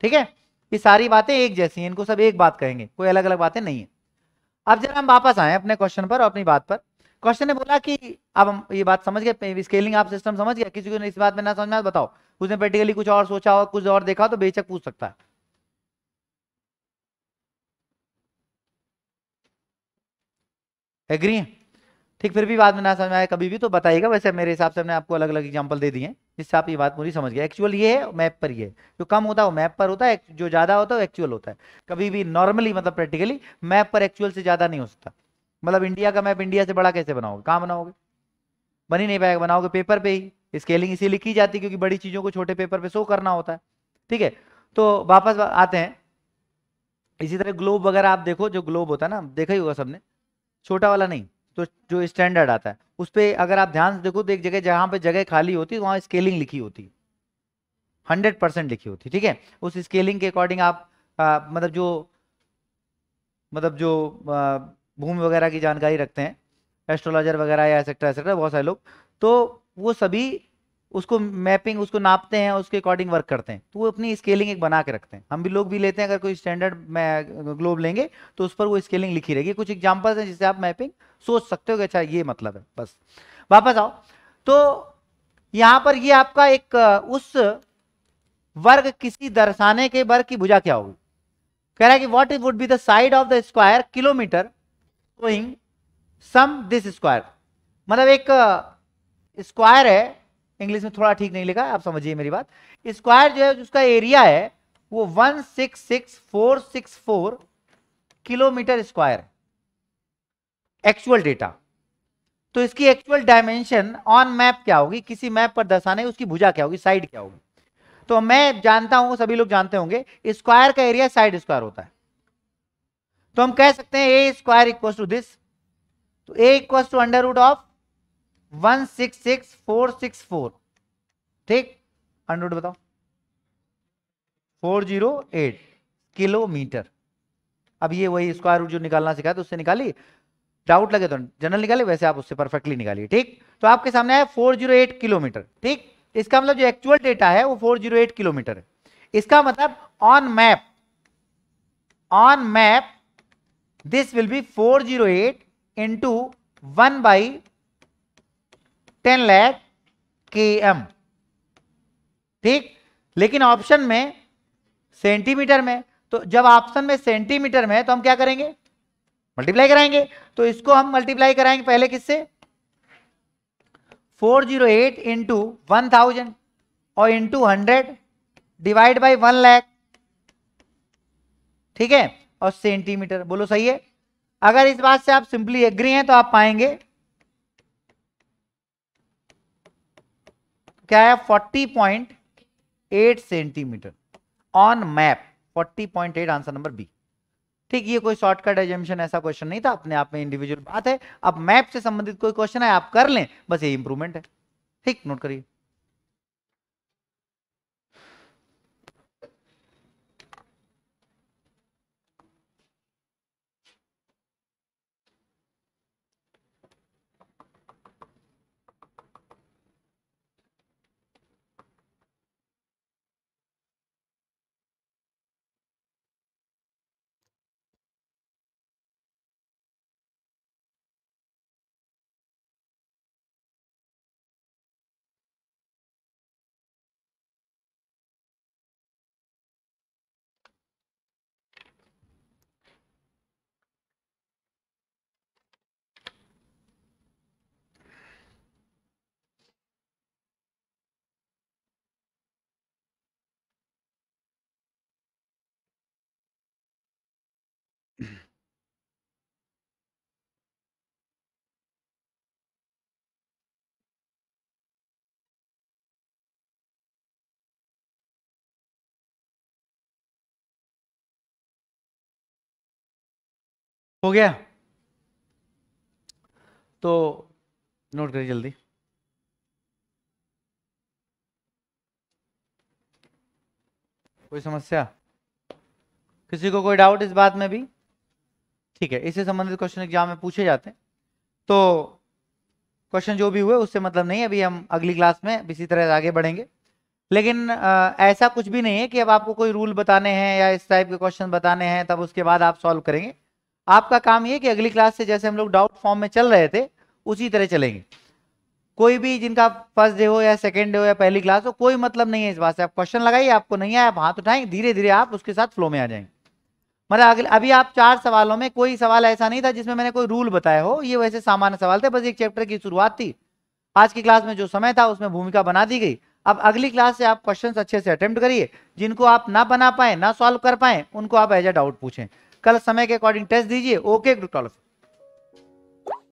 ठीक है ये सारी बातें एक जैसी हैं इनको सब एक बात कहेंगे कोई अलग अलग बातें नहीं है अब जरा हम वापस आए अपने क्वेश्चन पर और अपनी बात पर क्वेश्चन ने बोला कि अब हम ये बात समझ गए स्केलिंग आप सिस्टम समझ गया किसी को इस बात में ना समझ में बताओ उसने प्रैक्टिकली कुछ और सोचा हो कुछ और देखा तो बेचक पूछ सकता है एग्री है ठीक फिर भी बात में ना समझ में आया कभी भी तो बताइएगा वैसे मेरे हिसाब से मैंने आपको अलग अलग एग्जाम्पल दे दिए जिससे आप ये बात पूरी समझ गए एक्चुअल ये है मैप पर ये जो कम होता है वो मैप पर होता है जो ज़्यादा होता है वो एक्चुअल होता है कभी भी नॉर्मली मतलब प्रैक्टिकली मैप पर एक्चुअल से ज़्यादा नहीं हो सकता मतलब इंडिया का मैप इंडिया से बड़ा कैसे बनाओगे कहाँ बनाओगे बन ही नहीं पाएगा बनाओगे पेपर पे ही स्केलिंग इसी लिखी जाती है क्योंकि बड़ी चीज़ों को छोटे पेपर पे शो करना होता है ठीक है तो वापस आते हैं इसी तरह ग्लोब वगैरह आप देखो जो ग्लोब होता है ना देखा ही होगा सबने छोटा वाला नहीं तो जो स्टैंडर्ड आता है उस पर अगर आप ध्यान से देखो तो एक जगह जहाँ पे जगह खाली होती है वहाँ स्केलिंग लिखी होती हंड्रेड परसेंट लिखी होती ठीक है उस स्केलिंग के अकॉर्डिंग आप आ, मतलब जो मतलब जो भूमि वगैरह की जानकारी रखते हैं एस्ट्रोलॉजर वगैरह या एक्सेट्रा एक्सेट्रा बहुत सारे लोग तो वो सभी उसको मैपिंग उसको नापते हैं उसके अकॉर्डिंग वर्क करते हैं तो वो अपनी स्केलिंग एक बना के रखते हैं हम भी लोग भी लेते हैं अगर कोई स्टैंडर्ड ग्लोब लेंगे तो उस पर वो स्केलिंग लिखी रहेगी कुछ एग्जाम्पल्स हैं जिससे आप मैपिंग सोच सकते हो कि अच्छा ये मतलब है बस वापस आओ तो यहां पर ये आपका एक उस वर्ग किसी दर्शाने के वर्ग की भुजा क्या होगी कह रहा है कि what is would be the side of the square kilometre going some this square मतलब एक स्क्वायर है इंग्लिश में थोड़ा ठीक नहीं लिखा आप समझिए मेरी बात स्क्वायर जो है उसका एरिया है वो one six six four six four kilometre square actual data तो इसकी एक्चुअल डायमेंशन ऑन मैप क्या होगी किसी मैप पर दर्शाने उसकी भुजा क्या होगी साइड क्या होगी तो मैं जानता हूं सभी लोग जानते होंगे स्क्वायर का एरिया साइड स्क्वायर होता है तो हम कह सकते हैं A square equal to this तो A equal to under root of one six six four six four ठीक अंड्रोड बताओ फोर जीरो एट किलोमीटर अब ये वही स्क्वायर रूट जो निकालना सिखाया तो उससे निकाली डाउट लगे तो जनरल निकाले वैसे आप उससे परफेक्टली निकालिए ठीक तो आपके सामने आया एट किलोमीटर ठीक इसका मतलब जो एक्चुअल डेटा है वो फोर जीरो एट किलोमीटर है इसका मतलब on map on map this will be four zero eight into one by ten lakh के एम ठीक लेकिन ऑप्शन में सेंटीमीटर में तो जब ऑप्शन में सेंटीमीटर में तो हम क्या करेंगे मल्टीप्लाई कराएंगे तो इसको हम मल्टीप्लाई कराएंगे पहले किससे 408 zero eight into one thousand और into hundred divide by one lakh ठीक है और सेंटीमीटर बोलो सही है अगर इस बात से आप सिंपली एग्री हैं तो आप पाएंगे क्या है eight centimetre on map forty point eight answer number B ठीक ये कोई शॉर्टकट एजेंशन ऐसा क्वेश्चन नहीं था अपने आप में इंडिविजुअल बात है अब मैप से संबंधित कोई क्वेश्चन है आप कर लें बस ये इंप्रूवमेंट है ठीक नोट करिए हो गया तो नोट करिए जल्दी कोई समस्या किसी को कोई डाउट इस बात में भी ठीक है इससे संबंधित क्वेश्चन एग्जाम में पूछे जाते हैं तो क्वेश्चन जो भी हुए उससे मतलब नहीं अभी हम अगली क्लास में इसी तरह आगे बढ़ेंगे लेकिन आ, ऐसा कुछ भी नहीं है कि अब आपको कोई रूल बताने हैं या इस टाइप के क्वेश्चन बताने हैं तब उसके बाद आप सॉल्व करेंगे आपका काम ये कि अगली क्लास से जैसे हम लोग डाउट फॉर्म में चल रहे थे उसी तरह चलेंगे कोई भी जिनका फर्स्ट डे हो या सेकेंड डे हो या पहली क्लास हो कोई मतलब नहीं है इस बात से आप क्वेश्चन लगाइए आपको नहीं आया आप हाथ उठाएंगे धीरे धीरे आप उसके साथ फ्लो में आ जाएंगे मतलब अगले अभी आप चार सवालों में कोई सवाल ऐसा नहीं था जिसमें मैंने कोई रूल बताया हो ये वैसे सामान्य सवाल थे बस एक चैप्टर की शुरुआत थी आज की क्लास में जो समय था उसमें भूमिका बना दी गई अब अगली क्लास से आप क्वेश्चन अच्छे से अटेम्प्ट करिए जिनको आप ना बना पाए ना सॉल्व कर पाए उनको आप एज अ डाउट पूछें कल समय के अकॉर्डिंग टेस्ट दीजिए ओके ग्रुप